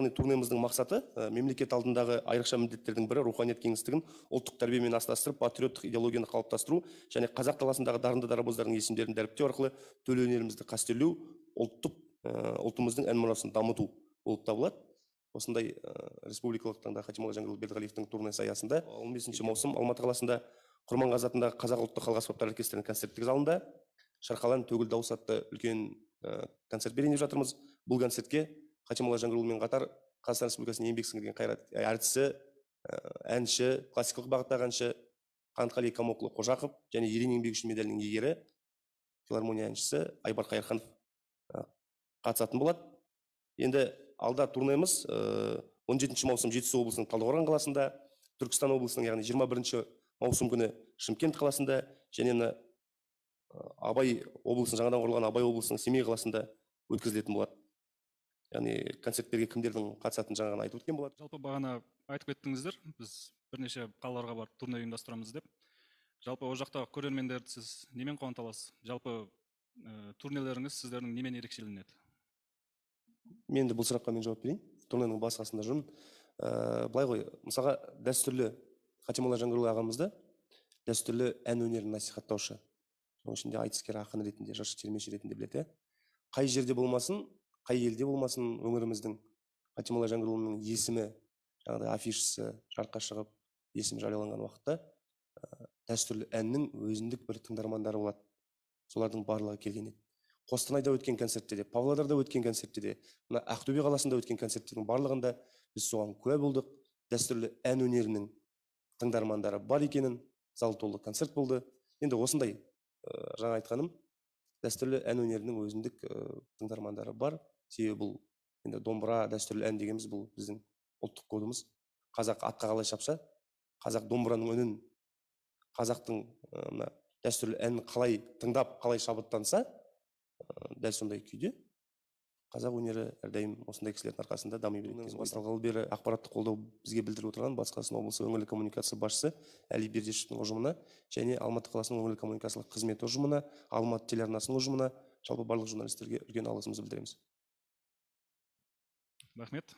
яғни турнеміздің мақсаты ә, мемлекет алдындағы айрықша міндеттердің бірі руханият кеңістігін ұлттық тәрбиемен астастырып патриоттық идеологияны қалыптастыру және қазақ даласындағы дарынды дарабоздардың есімдерін дәріптеу арқылы төл өнерімізді қастерлеу ұлттық ұлтымыздың ән мұрасын дамыту болып табылады осындай ә, республикалық таңда хатимолла жаңғырұлы бердіғалиевтің турнесі аясында он бесінші маусым алматы қаласында құрманғазы атындағы қазақ ұлттық халық аспаптар оркестрінің концерттік залында шырқалан төгіл дауыс атты үлкен ә, концерт берейін деп жатырмыз бұл концертке хатимолла жаңғыруылмен қатар қазақстан республикасының еңбек сіңірген қайрат э, әртісі э, әнші классикалық бағыттағы әнші қантқали камоқұлы қожақов және ерен еңбегі үшін медалінің иегері филармония әншісі айбар қайырханов э, қатысатын болады енді алда турнеміз он жетінші маусым жетісу облысының талдықорған қаласында түркістан облысының яғни жиырма бірінші маусым күні шымкент қаласында және абай облысының жаңадан құрылған абай облысының семей қаласында өткізілетін болады яғни концерттерге кімдердің қатысатынын жаңағы айтып өткен болатын жалпы бағана айтып кеттіңіздер біз бірнеше қалаларға барып турне ұйымдастырамыз деп жалпы ол жақтағы көрермендерді сіз немен қуанта аласыз жалпы ә, э, турнелеріңіз сіздердің немен ерекшеленеді мен де бұл сұраққа мен жауап берейін турненің басы қасында жүрмін ә, былай ғой мысалға дәстүрлі хатимолла жаңғырұлы ағамыз да дәстүрлі ән өнерін насихаттаушы соның ішінде айтыскер ақын ретінде жыршы термеші ретінде біледі иә қай жерде болмасын қай елде болмасын өңіріміздің фатимолла жәңгірұлының есімі жаңағыдай афишасы жарыққа шығып есім жарияланған уақытта дәстүрлі әннің өзіндік бір тыңдармандары болады солардың барлығы келген еді қостанайда өткен концертте де павлодарда өткен концертте де мына ақтөбе қаласында өткен концерттердің барлығында біз соған куә болдық дәстүрлі ән өнерінің тыңдармандары бар екенін зал толы концерт болды енді осындай ә, жаңа айтқаным дәстүрлі ән өнерінің өзіндік ыыы э, тыңдармандары бар себебі бұл енді домбыра дәстүрлі ән дегеніміз бұл біздің ұлттық кодымыз қазақ атқа қалай шапса қазақ домбыраның үнін қазақтың э, мына дәстүрлі әнін қалай тыңдап қалай шабыттанса э, дәл сондай күйде қазақ өнері әрдайым осындай кісілердің арқасында дами береді басталғалы бері ақпараттық қолдау бізге білдіріп отырған батыс қазақстан облысы өңірлік коммуникация басшысы әли бердешевтің ұжымына және алматы қаласының өңірлік коммуникациялық қызметі ұжымына алматы телеарнасының ұжымына жалпы барлық журналистерге үлкен алғысымызды білдіреміз рахмет